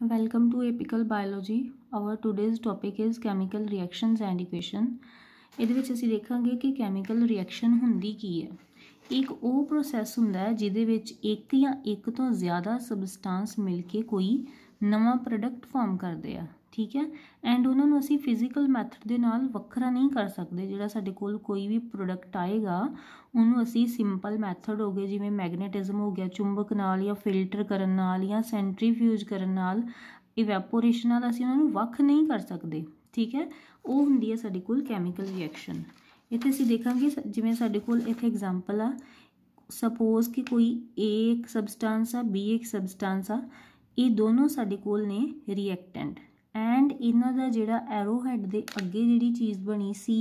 Welcome to Apical Biology. Our today's topic is chemical reactions and equation. ਇਹਦੇ ਵਿੱਚ ਅਸੀਂ ਦੇਖਾਂਗੇ ਕਿ ਕੈਮੀਕਲ ਰਿਐਕਸ਼ਨ ਹੁੰਦੀ ਕੀ ਹੈ ਇੱਕ ਉਹ ਪ੍ਰੋਸੈਸ ਹੁੰਦਾ ਹੈ ਜਿਹਦੇ ਵਿੱਚ ਇੱਕ ਜਾਂ ਇੱਕ ਤੋਂ ਜ਼ਿਆਦਾ ਸਬਸਟੈਂਸ ਮਿਲ ਕੇ ਕੋਈ ਨਵਾਂ ਪ੍ਰੋਡਕਟ ਫਾਰਮ ਕਰਦੇ ਆ ਠੀਕ ਹੈ ਐਂਡ ਉਹਨਾਂ ਨੂੰ ਅਸੀਂ ਫਿਜ਼ੀਕਲ ਮੈਥਡ ਦੇ ਨਾਲ ਵੱਖਰਾ ਨਹੀਂ ਕਰ ਸਕਦੇ ਜਿਹੜਾ ਸਾਡੇ ਕੋਲ ਕੋਈ ਵੀ ਪ੍ਰੋਡਕਟ ਆਏਗਾ ਉਹਨੂੰ ਅਸੀਂ ਸਿੰਪਲ ਮੈਥਡ ਹੋ ਗਏ ਜਿਵੇਂ ਮੈਗਨੇਟਿਜ਼ਮ ਹੋ ਗਿਆ ਚੁੰਬਕ ਨਾਲ ਜਾਂ ਫਿਲਟਰ ਕਰਨ ਨਾਲ ਜਾਂ ਸੈਂਟਰੀਫਿਊਜ ਕਰਨ ਨਾਲ ਇਵੈਪੋਰੇਸ਼ਨ ਨਾਲ ਅਸੀਂ ਉਹਨਾਂ ਨੂੰ ਵੱਖ ਨਹੀਂ ਕਰ ਸਕਦੇ ਠੀਕ ਹੈ ਉਹ ਹੁੰਦੀ ਹੈ ਸਾਡੇ ਕੋਲ ਕੈਮੀਕਲ ਰਿਐਕਸ਼ਨ ਇੱਥੇ ਅਸੀਂ ਦੇਖਾਂਗੇ ਜਿਵੇਂ ਸਾਡੇ ਕੋਲ ਇੱਥੇ ਐਗਜ਼ਾਮਪਲ ਆ ਸਪੋਜ਼ ਕਿ ਕੋਈ A ਇੱਕ ਸਬਸਟੈਂਸ ਆ B ਇੱਕ ਸਬਸਟੈਂਸ ਆ ਇਹ ਦੋਨੋਂ ਸਾਡੇ ਕੋਲ ਨੇ ਰਿਐਕਟੈਂਟ ਐਂਡ ਇਹਨਾਂ ਦਾ ਜਿਹੜਾ ਐਰੋ ਹੈਡ ਦੇ ਅੱਗੇ ਜਿਹੜੀ ਚੀਜ਼ ਬਣੀ ਸੀ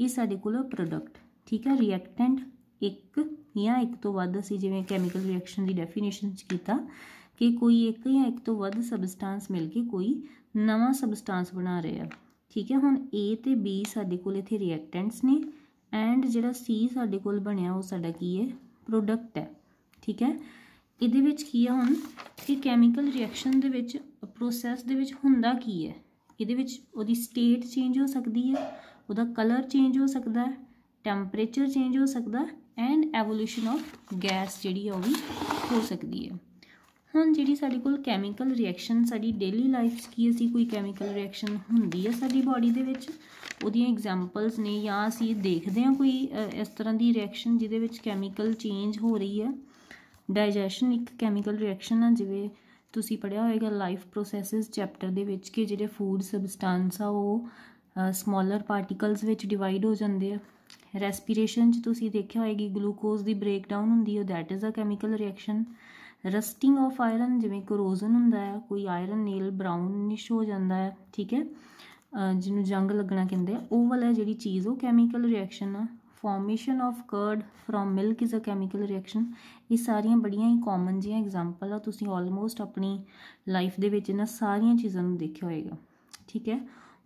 ਇਹ ਸਾਡੇ ਕੋਲ ਪ੍ਰੋਡਕਟ ਠੀਕ ਹੈ ਰਿਐਕਟੈਂਟ ਇੱਕ ਜਾਂ ਇੱਕ ਤੋਂ ਵੱਧ ਅਸੀਂ ਜਿਵੇਂ ਕੈਮੀਕਲ ਰਿਐਕਸ਼ਨ ਦੀ ਡੈਫੀਨੇਸ਼ਨ ਚ ਕੀਤਾ ਕਿ ਕੋਈ ਇੱਕ ਜਾਂ ਇੱਕ ਤੋਂ ਵੱਧ ਸਬਸਟੈਂਸ ਮਿਲ ਕੇ ਕੋਈ ਨਵਾਂ ਸਬਸਟੈਂਸ ਬਣਾ ਰਿਹਾ ਠੀਕ ਹੈ ਹੁਣ A ਤੇ B ਸਾਡੇ ਕੋਲ ਇੱਥੇ ਰਿਐਕਟੈਂਟਸ ਨੇ ਐਂਡ ਜਿਹੜਾ C ਸਾਡੇ ਕੋਲ ਬਣਿਆ ਉਹ ਸਾਡਾ ਕੀ ਹੈ ਪ੍ਰੋਡਕਟ ਹੈ ਠੀਕ ਹੈ ਇਹਦੇ ਵਿੱਚ ਕੀ ਆ ਹੁਣ ਕਿ ਕੈਮੀਕਲ ਰਿਐਕਸ਼ਨ ਦੇ ਵਿੱਚ ਪ੍ਰੋਸੈਸ ਦੇ ਵਿੱਚ ਹੁੰਦਾ ਕੀ ਹੈ ਇਹਦੇ ਵਿੱਚ ਉਹਦੀ ਸਟੇਟ ਚੇਂਜ ਹੋ ਸਕਦੀ ਹੈ ਉਹਦਾ ਕਲਰ ਚੇਂਜ ਹੋ ਸਕਦਾ ਹੈ ਟੈਂਪਰੇਚਰ ਚੇਂਜ ਹੋ ਸਕਦਾ ਐਂਡ ਐਵੋਲੂਸ਼ਨ ਆਫ ਗੈਸ ਜਿਹੜੀ ਆ ਉਹ ਵੀ ਹੋ ਸਕਦੀ ਹੈ ਹੁਣ ਜਿਹੜੀ ਸਾਡੇ ਕੋਲ ਕੈਮੀਕਲ ਰਿਐਕਸ਼ਨ ਸਾਡੀ ਡੇਲੀ ਲਾਈਫ 'ਚ ਕੀ ਅਸੀਂ ਕੋਈ ਕੈਮੀਕਲ ਰਿਐਕਸ਼ਨ ਹੁੰਦੀ ਹੈ ਸਾਡੀ ਬਾਡੀ ਦੇ ਵਿੱਚ ਉਹਦੀਆਂ ਐਗਜ਼ਾਮਪਲਸ ਨੇ ਜਾਂ ਅਸੀਂ ਦੇਖਦੇ ਹਾਂ ਕੋਈ ਇਸ ਤਰ੍ਹਾਂ ਦੀ ਰਿਐਕਸ਼ਨ ਜਿਹਦੇ ਵਿੱਚ ਕੈਮੀਕਲ ਚੇਂਜ ਹੋ ਰਹੀ ਹੈ ਡਾਈਜੈਸ਼ਨ ਇੱਕ ਕੈਮੀਕਲ ਰਿਐਕਸ਼ਨ ਆ ਜਿਵੇਂ ਤੁਸੀਂ ਪੜਿਆ ਹੋਏਗਾ ਲਾਈਫ ਪ੍ਰੋਸੈਸਸ ਚੈਪਟਰ ਦੇ ਵਿੱਚ ਕਿ ਜਿਹੜੇ ਫੂਡ ਸਬਸਟੈਂਸ ਆ ਉਹ ਸਮਾਲਰ ਪਾਰਟੀਕਲਸ ਵਿੱਚ ਡਿਵਾਈਡ ਹੋ ਜਾਂਦੇ ਆ ਰੈਸਪੀਰੇਸ਼ਨ 'ਚ ਤੁਸੀਂ ਦੇਖਿਆ ਹੋਏਗੀ ਗਲੂਕੋਜ਼ ਦੀ ਬ੍ਰੇਕਡਾਊਨ ਹੁੰਦੀ ਹੈ that is a chemical reaction rusting of iron ਜਿਵੇਂ ਕੋਰੋਜ਼ਨ ਹੁੰਦਾ ਹੈ ਕੋਈ ਆਇਰਨ ਨੇਲ ਬ੍ਰਾਊਨਿਸ਼ ਹੋ ਜਾਂਦਾ ਹੈ ਠੀਕ ਹੈ ਜਿਹਨੂੰ ਜੰਗ ਲੱਗਣਾ ਕਹਿੰਦੇ ਆ ਉਹ ਵਾਲਾ ਜਿਹੜੀ ਚੀਜ਼ ਉਹ ਕੈਮੀਕਲ ਰਿਐਕਸ਼ਨ ਆ formation of curd from milk is a chemical reaction ਇਹ ਸਾਰੀਆਂ ਬੜੀਆਂ ਹੀ ਕਾਮਨ ਜੀਆਂ ਐਗਜ਼ਾਮਪਲ ਆ ਤੁਸੀਂ ਆਲਮੋਸਟ ਆਪਣੀ ਲਾਈਫ ਦੇ ਵਿੱਚ ਇਹਨਾਂ ਸਾਰੀਆਂ ਚੀਜ਼ਾਂ ਨੂੰ ਦੇਖਿਆ ਹੋਵੇਗਾ ਠੀਕ ਹੈ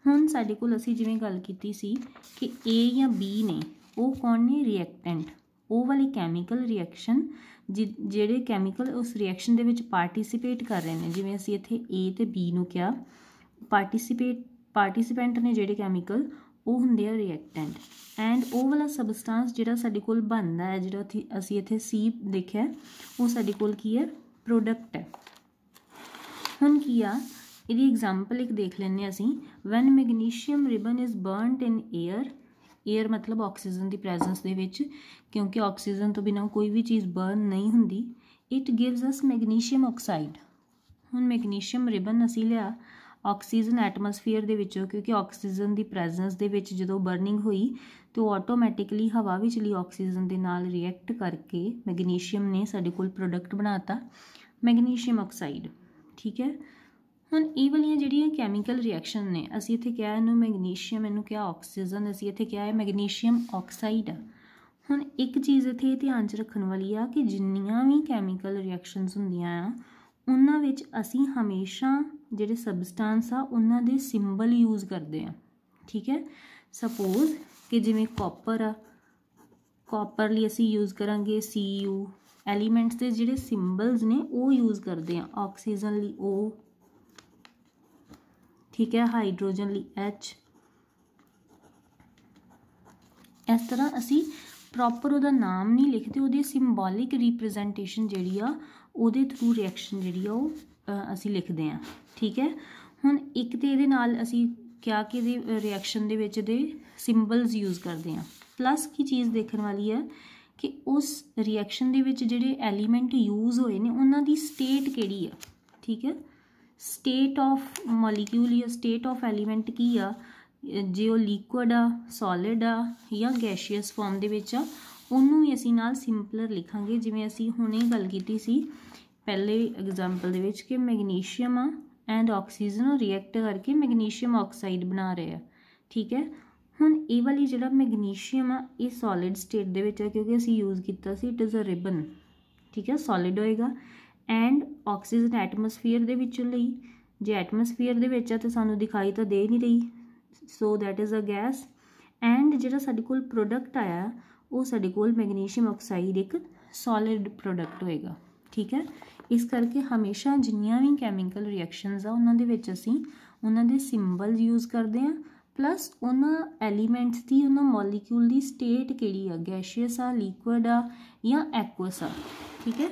ਹੁਣ ਸਾਡੇ ਕੋਲ ਅਸੀਂ ਜਿਵੇਂ ਗੱਲ ਕੀਤੀ ਸੀ ਕਿ A ਜਾਂ B ਨੇ ਉਹ ਕੌਣ ਨੇ ਰਿਐਕਟੈਂਟ ਉਹ ਵਾਲੀ ਕੈਮੀਕਲ ਰਿਐਕਸ਼ਨ ਜਿਹੜੇ ਕੈਮੀਕਲ ਉਸ ਰਿਐਕਸ਼ਨ ਦੇ ਵਿੱਚ ਪਾਰਟਿਸਿਪੇਟ ਕਰ ਰਹੇ ਨੇ ਜਿਵੇਂ ਅਸੀਂ ਇੱਥੇ A ਤੇ B ਨੂੰ ਕਿਹਾ ਪਾਰਟਿਸਿਪੇਟ ਪਾਰਟਿਸਿਪੈਂਟ ਨੇ ਜਿਹੜੇ ਕੈਮੀਕਲ ਉਹ ਹੁੰਦੇ ਆ ਰਿਐਕਟੈਂਟ ਐਂਡ ਉਹ ਵਾਲਾ ਸਬਸਟੈਂਸ ਜਿਹੜਾ ਸਾਡੇ ਕੋਲ ਬਣਦਾ ਹੈ ਜਿਹੜਾ ਅਸੀਂ ਇੱਥੇ ਸੀ ਦੇਖਿਆ ਉਹ ਸਾਡੇ ਕੋਲ ਕੀ ਹੈ ਪ੍ਰੋਡਕਟ ਹੈ ਹੁਣ ਕੀ ਆ ਇਹਦੀ ਐਗਜ਼ਾਮਪਲ ਇੱਕ ਦੇਖ ਲੈਂਦੇ ਅਸੀਂ when magnesium ribbon is burned in air air ਮਤਲਬ ਆਕਸੀਜਨ ਦੀ ਪ੍ਰੈਜ਼ੈਂਸ ਦੇ ਵਿੱਚ ਕਿਉਂਕਿ ਆਕਸੀਜਨ ਤੋਂ ਬਿਨਾ ਕੋਈ ਵੀ ਚੀਜ਼ ਬਰਨ ਨਹੀਂ ਹੁੰਦੀ it gives us magnesium oxide ਹੁਣ ਮੈਗਨੀਸ਼ੀਅਮ ਰਿਬਨ ਅਸੀਂ ਲਿਆ ਆਕਸੀਜਨ ਐਟਮੋਸਫੀਅਰ ਦੇ ਵਿੱਚੋਂ ਕਿਉਂਕਿ ਆਕਸੀਜਨ ਦੀ ਪ੍ਰੈਜ਼ੈਂਸ ਦੇ ਵਿੱਚ ਜਦੋਂ ਬਰਨਿੰਗ ਹੋਈ ਤੇ ਆਟੋਮੈਟਿਕਲੀ ਹਵਾ ਵਿੱਚਲੀ ਆਕਸੀਜਨ ਦੇ ਨਾਲ ਰਿਐਕਟ ਕਰਕੇ ਮੈਗਨੀਸ਼ੀਅਮ ਨੇ ਸਾਡੇ ਕੋਲ ਪ੍ਰੋਡਕਟ ਬਣਾਤਾ ਮੈਗਨੀਸ਼ੀਅਮ ਆਕਸਾਈਡ ਠੀਕ ਹੈ ਹੁਣ ਇਹ ਵਾਲੀਆਂ ਜਿਹੜੀਆਂ ਕੈਮੀਕਲ ਰਿਐਕਸ਼ਨ ਨੇ ਅਸੀਂ ਇੱਥੇ ਕਿਹਾ ਇਹਨੂੰ ਮੈਗਨੀਸ਼ੀਅਮ ਇਹਨੂੰ ਕਿਹਾ ਆਕਸੀਜਨ ਅਸੀਂ ਇੱਥੇ ਕਿਹਾ ਹੈ ਮੈਗਨੀਸ਼ੀਅਮ ਆਕਸਾਈਡ ਹੁਣ ਇੱਕ ਚੀਜ਼ ਇੱਥੇ ਧਿਆਨ 'ਚ ਰੱਖਣ ਵਾਲੀ ਆ ਕਿ ਜਿੰਨੀਆਂ ਵੀ ਕੈਮੀਕਲ ਰਿਐਕਸ਼ਨਸ ਹੁੰਦੀਆਂ ਆ ਉਹਨਾਂ ਵਿੱਚ ਅਸੀਂ ਹਮੇਸ਼ਾ ਜਿਹੜੇ ਸਬਸਟੈਂਸ ਆ ਉਹਨਾਂ ਦੇ ਸਿੰਬਲ ਯੂਜ਼ ਕਰਦੇ ਆ ਠੀਕ ਹੈ ਸਪੋਜ਼ ਕਿ ਜਿਵੇਂ ਕਾਪਰ ਆ ਕਾਪਰ ਲਈ ਅਸੀਂ ਯੂਜ਼ ਕਰਾਂਗੇ Cu ਐਲੀਮੈਂਟਸ ਦੇ ਜਿਹੜੇ ਸਿੰਬਲਸ ਨੇ ਉਹ ਯੂਜ਼ ਕਰਦੇ ਆ ਆਕਸੀਜਨ ਲਈ O ਠੀਕ ਹੈ ਹਾਈਡਰੋਜਨ ਲਈ H ਇਸ ਤਰ੍ਹਾਂ ਅਸੀਂ ਪ੍ਰੋਪਰ ਉਹਦਾ ਨਾਮ ਨਹੀਂ ਲਿਖਦੇ ਉਹਦੀ ਸਿੰਬੋਲਿਕ ਰਿਪਰੈਜ਼ੈਂਟੇਸ਼ਨ ਜਿਹੜੀ ਆ ਉਹਦੇ ਥਰੂ ਰਿਐਕਸ਼ਨ ਜਿਹੜੀ ਆ ਉਹ ਅਸੀਂ ਲਿਖਦੇ ਆ ਠੀਕ ਹੈ ਹੁਣ ਇੱਕ ਤੇ ਇਹਦੇ ਨਾਲ ਅਸੀਂ ਕਿਆ ਕਿ ਦੀ ਰਿਐਕਸ਼ਨ ਦੇ ਵਿੱਚ ਦੇ ਸਿੰਬਲਸ ਯੂਜ਼ ਕਰਦੇ ਆ ਪਲੱਸ ਕੀ ਚੀਜ਼ ਦੇਖਣ ਵਾਲੀ ਹੈ ਕਿ ਉਸ ਰਿਐਕਸ਼ਨ ਦੇ ਵਿੱਚ ਜਿਹੜੇ ਐਲੀਮੈਂਟ ਯੂਜ਼ ਹੋਏ ਨੇ ਉਹਨਾਂ ਦੀ ਸਟੇਟ ਕਿਹੜੀ ਆ ਠੀਕ ਹੈ ਸਟੇਟ ਆਫ ਮੋਲੀਕਿਊਲ ਜਾਂ ਸਟੇਟ ਆਫ ਐਲੀਮੈਂਟ ਕੀ ਆ ਜੇ ਉਹ ਲਿਕੁਇਡ ਆ ਸੋਲਿਡ ਆ ਜਾਂ ਗੈਸ਼ੀਅਸ ਫਾਰਮ ਦੇ ਵਿੱਚ ਆ ਉਹਨੂੰ ਵੀ ਅਸੀਂ ਨਾਲ ਸਿੰਪਲਰ ਲਿਖਾਂਗੇ ਜਿਵੇਂ ਅਸੀਂ ਹੁਣੇ ਗੱਲ ਕੀਤੀ ਸੀ ਪਹਿਲੇ ਐਗਜ਼ਾਮਪਲ ਦੇ ਵਿੱਚ ਕਿ ਮੈਗਨੀਸ਼ੀਅਮ ਆ ਐਂਡ ਆਕਸੀਜਨ ਨੂੰ ਰਿਐਕਟ ਕਰਕੇ ਮੈਗਨੀਸ਼ੀਅਮ ਆਕਸਾਈਡ ਬਣਾ ਰਹੇ ਆ ਠੀਕ ਹੈ ਹੁਣ ਇਹ ਵਾਲੀ ਜਿਹੜਾ ਮੈਗਨੀਸ਼ੀਅਮ ਆ ਇਹ ਸੋਲਿਡ ਸਟੇਟ ਦੇ ਵਿੱਚ ਆ ਕਿਉਂਕਿ ਅਸੀਂ ਯੂਜ਼ ਕੀਤਾ ਸੀ ਇਟ ਇਜ਼ ਅ ਰਿਬਨ ਠੀਕ ਹੈ ਸੋਲਿਡ ਹੋਏਗਾ ਐਂਡ ਆਕਸੀਜਨ ਐਟਮੋਸਫੀਅਰ ਦੇ ਵਿੱਚੋਂ ਲਈ ਜੇ ਐਟਮੋਸਫੀਅਰ ਦੇ ਵਿੱਚ ਆ ਤਾਂ ਸਾਨੂੰ ਦਿਖਾਈ ਤਾਂ ਦੇ ਨਹੀਂ ਰਹੀ so that is a gas and ਜਿਹੜਾ ਸਾਡੇ ਕੋਲ ਪ੍ਰੋਡਕਟ ਆਇਆ ਉਹ ਸਾਡੇ ਕੋਲ ਮੈਗਨੀਸ਼ੀਅਮ ਆਕਸਾਈਡ ਇੱਕ ਸੋਲਿਡ ਪ੍ਰੋਡਕਟ ਹੋਏਗਾ ਠੀਕ ਹੈ ਇਸ ਕਰਕੇ ਹਮੇਸ਼ਾ ਜਿੰਨੀਆਂ ਵੀ ਕੈਮੀਕਲ ਰਿਐਕਸ਼ਨਸ ਆ ਉਹਨਾਂ ਦੇ ਵਿੱਚ ਅਸੀਂ ਉਹਨਾਂ ਦੇ ਸਿੰਬਲ ਯੂਜ਼ ਕਰਦੇ ਆ ਪਲੱਸ ਉਹਨਾਂ ਐਲੀਮੈਂਟਸ ਦੀ ਉਹਨਾਂ ਮੋਲੀਕਿਊਲ ਦੀ ਸਟੇਟ ਕਿਹੜੀ ਆ ਗੈਸ਼ੀਅਸ ਆ ਲਿਕੁਇਡ ਆ ਜਾਂ ਐਕੁਅਸ ਆ ਠੀਕ ਹੈ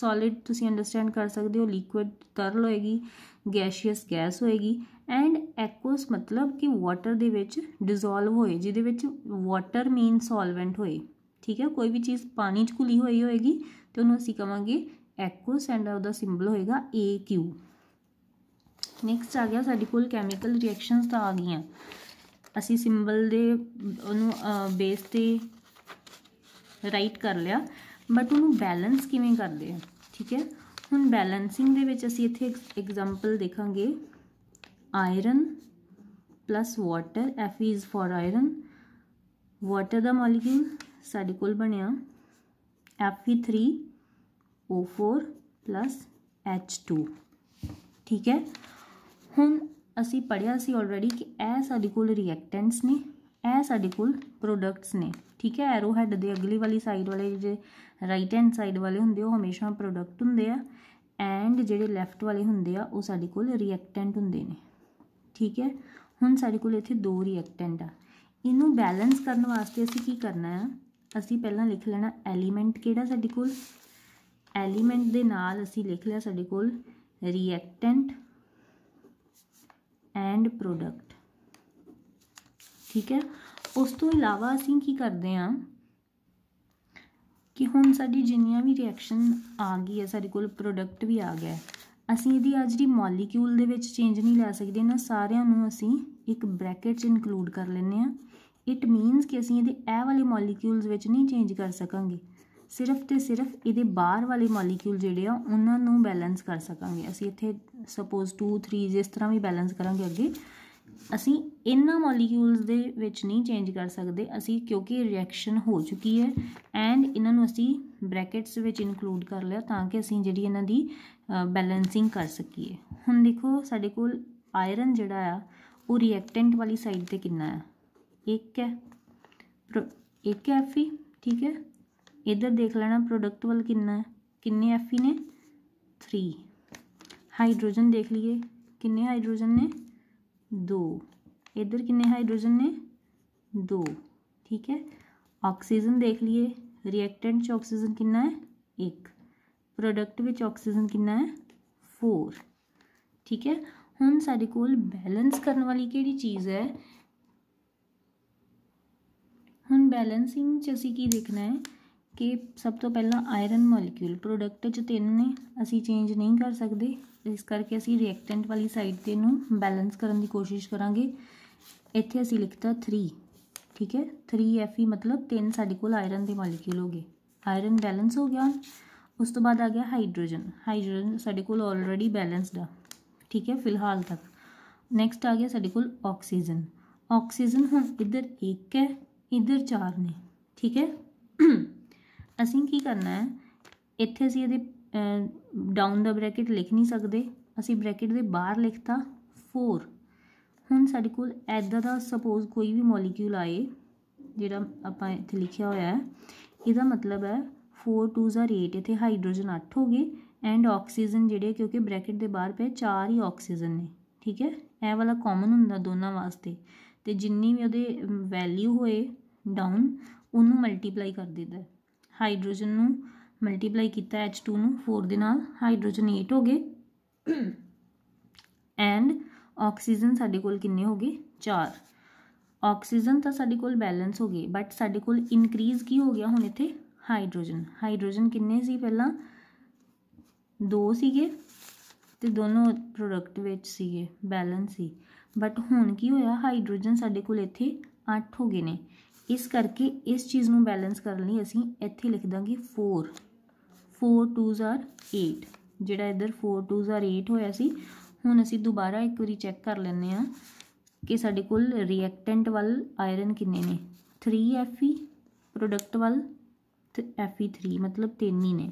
ਸੋਲਿਡ ਤੁਸੀਂ ਅੰਡਰਸਟੈਂਡ ਕਰ ਸਕਦੇ ਹੋ ਲਿਕੁਇਡ ਤਰਲ ਹੋਏਗੀ ਗੈਸ਼ੀਅਸ ਗੈਸ ਹੋਏਗੀ ਐਂਡ ਐਕੁਅਸ ਮਤਲਬ ਕਿ ਵਾਟਰ ਦੇ ਵਿੱਚ ਡਿਸੋਲਵ ਹੋਏ ਜਿਹਦੇ ਵਿੱਚ ਵਾਟਰ ਮੇਨ ਸੋਲਵੈਂਟ ਹੋਏ ਠੀਕ ਹੈ ਕੋਈ ਵੀ ਚੀਜ਼ ਪਾਣੀ 'ਚ ਘੁਲੀ ਹੋਈ ਹੋਏਗੀ ਤੇ ਉਹਨੂੰ ਅਸੀਂ ਕਵਾਂਗੇ ਐਕੋਸ ਐਂਡ ਉਹਦਾ ਸਿੰਬਲ ਹੋਏਗਾ AQ ਨੈਕਸਟ ਆ ਗਿਆ ਸਾਡੀ ਕੋਲ ਕੈਮੀਕਲ ਰਿਐਕਸ਼ਨਸ ਤਾਂ ਆ ਗਈਆਂ ਅਸੀਂ ਸਿੰਬਲ ਦੇ ਉਹਨੂੰ ਬੇਸ ਤੇ ਰਾਈਟ ਕਰ ਲਿਆ ਬਟ ਉਹਨੂੰ ਬੈਲੈਂਸ ਕਿਵੇਂ ਕਰਦੇ ਆ ਠੀਕ ਹੈ ਹੁਣ ਬੈਲੈਂਸਿੰਗ ਦੇ ਵਿੱਚ ਅਸੀਂ ਇੱਥੇ ਐਗਜ਼ਾਮਪਲ ਦੇਖਾਂਗੇ iron plus water Fe is for iron water ਦਾ ਮੋਲੀਕਿਊਲ ਸਾਡੇ ਕੋਲ ਬਣਿਆ Fe3O4 H2 ਠੀਕ ਹੈ ਹੁਣ ਅਸੀਂ ਪੜਿਆ ਸੀ ਆਲਰੇਡੀ ਕਿ ਇਹ ਸਾਡੇ ਕੋਲ ਰਿਐਕਟੈਂਟਸ ਨੇ ਇਹ ਸਾਡੇ ਕੋਲ ਪ੍ਰੋਡਕਟਸ ਨੇ ਠੀਕ ਹੈ ਐਰੋ ਹੈਡ ਦੇ ਅਗਲੀ ਵਾਲੀ ਸਾਈਡ ਵਾਲੇ ਜਿਹੜੇ ਰਾਈਟ ਹੈਂਡ ਸਾਈਡ ਵਾਲੇ ਹੁੰਦੇ ਉਹ ਹਮੇਸ਼ਾ ਪ੍ਰੋਡਕਟ ਹੁੰਦੇ ਆ ਐਂਡ ਜਿਹੜੇ ਲੈਫਟ ਵਾਲੇ ਹੁੰਦੇ ਆ ਉਹ ਸਾਡੇ ਕੋਲ ਰਿਐਕਟੈਂਟ ਹੁੰਦੇ ਨੇ ਠੀਕ ਹੈ ਹੁਣ ਸਾਡੇ ਕੋਲ ਇੱਥੇ ਦੋ ਰਿਐਕਟੈਂਟ ਆ ਇਹਨੂੰ ਬੈਲੈਂਸ ਕਰਨ ਵਾਸਤੇ ਅਸੀਂ ਕੀ ਕਰਨਾ ਹੈ ਅਸੀਂ ਪਹਿਲਾਂ ਲਿਖ ਲੈਣਾ ਐਲੀਮੈਂਟ ਕਿਹੜਾ ਸਾਡੇ ਕੋਲ ਐਲੀਮੈਂਟ ਦੇ ਨਾਲ ਅਸੀਂ ਲਿਖ ਲਿਆ ਸਾਡੇ ਕੋਲ ਰੀਐਕਟੈਂਟ ਐਂਡ ਪ੍ਰੋਡਕਟ ਠੀਕ ਹੈ ਉਸ ਤੋਂ ਇਲਾਵਾ ਅਸੀਂ ਕੀ ਕਰਦੇ ਹਾਂ ਕਿ ਹੁਣ ਸਾਡੀ ਜਿੰਨੀਆਂ ਵੀ ਰਿਐਕਸ਼ਨ ਆ ਗਈ ਹੈ ਸਾਡੇ ਕੋਲ ਪ੍ਰੋਡਕਟ ਵੀ ਆ ਗਿਆ ਅਸੀਂ ਇਹਦੀ ਅੱਜ ਦੀ ਮੋਲੀਕਿਊਲ ਦੇ ਵਿੱਚ ਚੇਂਜ ਨਹੀਂ ਲੈ ਸਕਦੇ ਨਾ ਸਾਰਿਆਂ ਨੂੰ ਅਸੀਂ ਇੱਕ ਬ੍ਰੈਕਟ 'ਚ ਇਨਕਲੂਡ ਕਰ ਲੈਂਦੇ ਹਾਂ ਇਟ ਮੀਨਸ ਕਿ ਅਸੀਂ ਇਹਦੇ ਇਹ ਵਾਲੇ ਮੋਲੀਕਿਊਲਸ ਵਿੱਚ ਨਹੀਂ ਚੇਂਜ ਕਰ ਸਕਾਂਗੇ ਸਿਰਫ ਤੇ ਸਿਰਫ ਇਹਦੇ ਬਾਹਰ ਵਾਲੇ ਮੋਲੀਕਿਊਲ ਜਿਹੜੇ ਆ ਉਹਨਾਂ ਨੂੰ ਬੈਲੈਂਸ ਕਰ ਸਕਾਂਗੇ ਅਸੀਂ ਇੱਥੇ ਸਪੋਜ਼ 2 3 ਜਿਸ ਤਰ੍ਹਾਂ ਵੀ ਬੈਲੈਂਸ ਕਰਾਂਗੇ ਅੱਗੇ ਅਸੀਂ ਇਹਨਾਂ ਮੋਲੀਕਿਊਲਸ ਦੇ ਵਿੱਚ ਨਹੀਂ ਚੇਂਜ ਕਰ ਸਕਦੇ ਅਸੀਂ ਕਿਉਂਕਿ ਰਿਐਕਸ਼ਨ ਹੋ ਚੁੱਕੀ ਹੈ ਐਂਡ ਇਹਨਾਂ ਨੂੰ ਅਸੀਂ ਬ੍ਰੈਕਟਸ ਵਿੱਚ ਇਨਕਲੂਡ ਕਰ ਲਿਆ ਤਾਂ ਕਿ ਅਸੀਂ ਜਿਹੜੀ ਇਹਨਾਂ ਦੀ ਬੈਲੈਂਸਿੰਗ ਕਰ ਸਕੀਏ ਹੁਣ ਦੇਖੋ ਸਾਡੇ ਕੋਲ ਆਇਰਨ ਜਿਹੜਾ ਆ ਉਹ ਰਿਐਕਟੈਂਟ ਵਾਲੀ ਸਾਈਡ ਤੇ ਕਿੰਨਾ ਆ एक क्या एक एफ ई e? ठीक है इधर देख लेना प्रोडक्ट वाल किन्ना किन्ने एफ ई e ने थ्री हाइड्रोजन देख लिए किन्ने हाइड्रोजन ने दो इधर किन्ने हाइड्रोजन ने दो ठीक है ऑक्सीजन देख लिए रिएक्टेंट ऑक्सीजन किन्ना है एक प्रोडक्ट विच ऑक्सीजन कि है फोर ठीक है ਹੁਣ साढ़े को बैलेंस करने वाली कि चीज़ है ਬੈਲੈਂਸਿੰਗ 'ਚ ਅਸੀਂ ਕੀ ਦੇਖਣਾ ਹੈ ਕਿ ਸਭ ਤੋਂ ਪਹਿਲਾਂ ਆਇਰਨ ਮੋਲੀਕਿਊਲ ਪ੍ਰੋਡਕਟ 'ਚ ਤਿੰਨ ਨੇ ਅਸੀਂ ਚੇਂਜ ਨਹੀਂ ਕਰ ਸਕਦੇ ਇਸ ਕਰਕੇ ਅਸੀਂ ਰਿਐਕਟੈਂਟ ਵਾਲੀ ਸਾਈਡ ਤੇ ਨੂੰ ਬੈਲੈਂਸ ਕਰਨ ਦੀ ਕੋਸ਼ਿਸ਼ ਕਰਾਂਗੇ ਇੱਥੇ ਅਸੀਂ ਲਿਖਤਾ 3 ਠੀਕ ਹੈ 3Fe e ਮਤਲਬ ਤਿੰਨ ਸਾਡੇ ਕੋਲ ਆਇਰਨ ਦੇ ਮੋਲੀਕਿਊਲ ਹੋ ਗਏ ਆਇਰਨ ਬੈਲੈਂਸ ਹੋ ਗਿਆ ਉਸ ਤੋਂ ਬਾਅਦ ਆ ਗਿਆ ਹਾਈਡਰੋਜਨ ਹਾਈਡਰੋਜਨ ਸਾਡੇ ਕੋਲ ਆਲਰੇਡੀ ਬੈਲੈਂਸਡ ਆ ਠੀਕ ਹੈ ਫਿਲਹਾਲ ਤੱਕ ਨੈਕਸਟ ਆ ਗਿਆ ਸਾਡੇ ਕੋਲ ਆਕਸੀਜਨ ਆਕਸੀਜਨ ਹੁਣ ਇੱਧਰ ਇੱਕ ਹੈ ਇਧਰ 4 ਨੇ ਠੀਕ ਹੈ ਅਸੀਂ ਕੀ ਕਰਨਾ ਹੈ ਇੱਥੇ ਅਸੀਂ ਇਹਦੇ ਡਾਊਨ ਦਾ ਬ੍ਰੈਕਟ ਲਿਖ ਨਹੀਂ ਸਕਦੇ ਅਸੀਂ ਬ੍ਰੈਕਟ ਦੇ ਬਾਹਰ ਲਿਖਤਾ 4 ਹੁਣ ਸਾਡੇ ਕੋਲ ਐਦਾਂ ਦਾ ਸਪੋਜ਼ ਕੋਈ ਵੀ ਮੋਲੀਕਿਊਲ ਆਏ ਜਿਹੜਾ ਆਪਾਂ ਇੱਥੇ ਲਿਖਿਆ ਹੋਇਆ ਹੈ ਇਹਦਾ ਮਤਲਬ ਹੈ 4 2 ਆਰ 8 ਇੱਥੇ ਹਾਈਡਰੋਜਨ 8 ਹੋ ਗਏ ਐਂਡ ਆਕਸੀਜਨ ਜਿਹੜੇ ਕਿਉਂਕਿ ਬ੍ਰੈਕਟ ਦੇ ਬਾਹਰ ਪਏ ਚਾਰ ਹੀ ਆਕਸੀਜਨ ਨੇ ਠੀਕ ਹੈ ਇਹ ਵਾਲਾ ਕਾਮਨ ਹੁੰਦਾ ਦੋਨਾਂ ਵਾਸਤੇ ਤੇ ਜਿੰਨੀ ਵੀ ਉਹਦੇ ਵੈਲਿਊ ਹੋਏ ਡਾਊਨ ਉਹਨੂੰ ਮਲਟੀਪਲਾਈ ਕਰ ਦਿੱਤਾ ਹਾਈਡਰੋਜਨ ਨੂੰ ਮਲਟੀਪਲਾਈ ਕੀਤਾ H2 ਨੂੰ 4 ਦੇ ਨਾਲ ਹਾਈਡਰੋਜਨ 8 ਹੋ ਗਏ ਐਂਡ ਆਕਸੀਜਨ ਸਾਡੇ ਕੋਲ ਕਿੰਨੇ ਹੋ ਗਏ 4 ਆਕਸੀਜਨ ਤਾਂ ਸਾਡੇ ਕੋਲ ਬੈਲੈਂਸ ਹੋ ਗਏ ਬਟ ਸਾਡੇ ਕੋਲ ਇਨਕਰੀਜ਼ ਕੀ ਹੋ ਗਿਆ ਹੁਣ ਇੱਥੇ ਹਾਈਡਰੋਜਨ ਹਾਈਡਰੋਜਨ ਕਿੰਨੇ ਸੀ ਪਹਿਲਾਂ 2 ਸੀਗੇ ਤੇ ਦੋਨੋਂ ਪ੍ਰੋਡਕਟ ਵਿੱਚ ਸੀਗੇ ਬੈਲੈਂਸ ਸੀ ਬਟ ਹੁਣ ਕੀ ਹੋਇਆ ਹਾਈਡਰੋਜਨ ਸਾਡੇ ਕੋਲ ਇੱਥੇ 8 ਹੋ ਗਏ ਨੇ ਇਸ ਕਰਕੇ ਇਸ ਚੀਜ਼ ਨੂੰ ਬੈਲੈਂਸ ਕਰਨ ਲਈ ਅਸੀਂ ਇੱਥੇ ਲਿਖ ਦਾਂਗੇ 4 4 2s 8 ਜਿਹੜਾ ਇਧਰ 4 2s 8 ਹੋਇਆ ਸੀ ਹੁਣ ਅਸੀਂ ਦੁਬਾਰਾ ਇੱਕ ਵਾਰੀ ਚੈੱਕ ਕਰ ਲੈਂਦੇ ਆ ਕਿ ਸਾਡੇ ਕੋਲ ਰਿਐਕਟੈਂਟ ਵੱਲ ਆਇਰਨ ਕਿੰਨੇ ਨੇ 3Fe ਪ੍ਰੋਡਕਟ ਵੱਲ Fe3 ਮਤਲਬ ਤਿੰਨ ਹੀ ਨੇ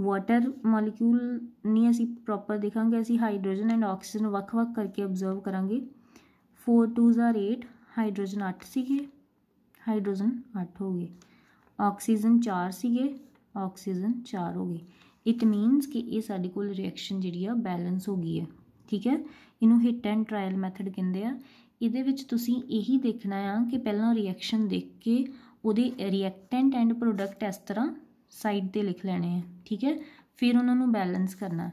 ਵਾਟਰ ਮੋਲੀਕਿਊਲ ਨਹੀਂ ਅਸੀਂ ਪ੍ਰੋਪਰ ਦੇਖਾਂਗੇ ਅਸੀਂ ਹਾਈਡਰੋਜਨ ਐਂਡ ਆਕਸੀਜਨ ਵੱਖ-ਵੱਖ ਕਰਕੇ ਅਬਜ਼ਰਵ ਕਰਾਂਗੇ 4 2s 8 ਹਾਈਡਰੋਜਨ 8 ਸੀਗੇ ਹਾਈਡਰੋਜਨ 8 ਹੋ ਗਏ ਆਕਸੀਜਨ 4 ਸੀਗੇ ਆਕਸੀਜਨ 4 ਹੋ ਗਏ ਇਟ ਮੀਨਸ ਕਿ ਇਹ ਸਾਡੇ ਕੋਲ ਰਿਐਕਸ਼ਨ ਜਿਹੜੀ ਆ ਬੈਲੈਂਸ ਹੋ ਗਈ ਹੈ ਠੀਕ ਹੈ ਇਹਨੂੰ ਹਿੱਟ ਐਂਡ ਟ੍ਰਾਇਲ ਮੈਥਡ ਕਹਿੰਦੇ ਆ ਇਹਦੇ ਵਿੱਚ ਤੁਸੀਂ ਇਹੀ ਦੇਖਣਾ ਆ ਕਿ ਪਹਿਲਾਂ ਰਿਐਕਸ਼ਨ ਦੇਖ ਕੇ ਉਹਦੇ ਰਿਐਕਟੈਂਟ ਐਂਡ ਪ੍ਰੋਡਕਟ ਇਸ ਤਰ੍ਹਾਂ ਸਾਈਡ ਤੇ ਲਿਖ ਲੈਣੇ ਆ ਠੀਕ ਹੈ ਫਿਰ ਉਹਨਾਂ ਨੂੰ ਬੈਲੈਂਸ ਕਰਨਾ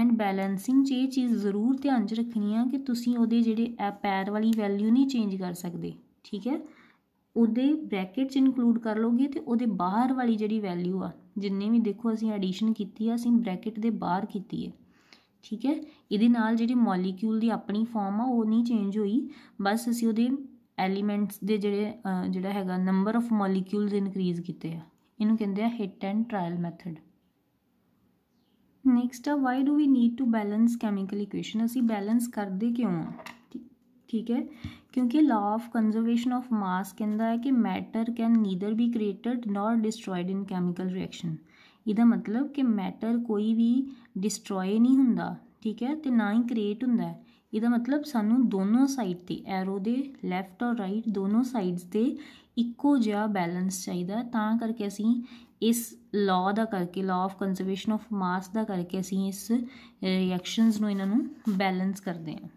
ਐਂਡ ਬੈਲੈਂਸਿੰਗ 'ਚ ਇਹ ਚੀਜ਼ ਜ਼ਰੂਰ ਧਿਆਨ 'ਚ ਰੱਖਣੀ ਆ ਕਿ ਤੁਸੀਂ ਉਹਦੇ ਜਿਹੜੇ ਪੈਰ ਵਾਲੀ ਵੈਲਿਊ ਨਹੀਂ ਚੇਂਜ ਕਰ ਸਕਦੇ ਠੀਕ ਹੈ ਉਹਦੇ ਬ੍ਰੈਕਟ 'ਚ ਇਨਕਲੂਡ ਕਰ ਲੋਗੇ ਤੇ ਉਹਦੇ ਬਾਹਰ ਵਾਲੀ ਜਿਹੜੀ ਵੈਲਿਊ ਆ ਜਿੰਨੇ ਵੀ ਦੇਖੋ ਅਸੀਂ ਐਡੀਸ਼ਨ ਕੀਤੀ ਆ ਅਸੀਂ ਬ੍ਰੈਕਟ ਦੇ ਬਾਹਰ ਕੀਤੀ ਹੈ ਠੀਕ ਹੈ ਇਹਦੇ ਨਾਲ ਜਿਹੜੀ ਮੋਲੀਕਿਊਲ ਦੀ ਆਪਣੀ ਫਾਰਮ ਆ ਉਹ ਨਹੀਂ ਚੇਂਜ ਹੋਈ ਬਸ ਅਸੀਂ ਉਹਦੇ ਐਲੀਮੈਂਟਸ ਦੇ ਜਿਹੜੇ ਜਿਹੜਾ ਹੈਗਾ ਨੰਬਰ ਆਫ ਮੋਲੀਕਿਊਲਸ ਇਨਕਰੀਜ਼ ਕੀਤੇ ਆ ਇਹਨੂੰ ਕਹਿੰਦੇ ਆ hit and trial method next ਆ why do we need to balance chemical equation ਅਸੀਂ ਬੈਲੈਂਸ ਕਰਦੇ ਕਿਉਂ ਆ ਠੀਕ ਹੈ ਕਿਉਂਕਿ law of conservation of mass ਕਹਿੰਦਾ ਹੈ ਕਿ matter can neither be created nor destroyed in chemical reaction ਇਹਦਾ ਮਤਲਬ ਕਿ ਮੈਟਰ ਕੋਈ ਵੀ ਡਿਸਟਰੋਏ ਨਹੀਂ ਹੁੰਦਾ ਠੀਕ ਹੈ ਤੇ ਨਾ ਹੀ ਕ੍ਰੀਏਟ ਹੁੰਦਾ ਇਹਦਾ ਮਤਲਬ ਸਾਨੂੰ ਦੋਨੋਂ ਸਾਈਡ ਤੇ ਐਰੋ ਦੇ ਲੈਫਟ ਔਰ ਰਾਈਟ ਦੋਨੋਂ ਸਾਈਡਸ ਤੇ ਇੱਕੋ ਜਿਹਾ ਬੈਲੈਂਸ ਚਾਹੀਦਾ ਤਾਂ ਕਰਕੇ ਅਸੀਂ ਇਸ ਲਾਅ ਦਾ ਕਰਕੇ law of conservation of mass ਦਾ ਕਰਕੇ ਅਸੀਂ ਇਸ ਰਿਐਕਸ਼ਨਸ ਨੂੰ ਇਹਨਾਂ ਨੂੰ ਬੈਲੈਂਸ ਕਰਦੇ ਹਾਂ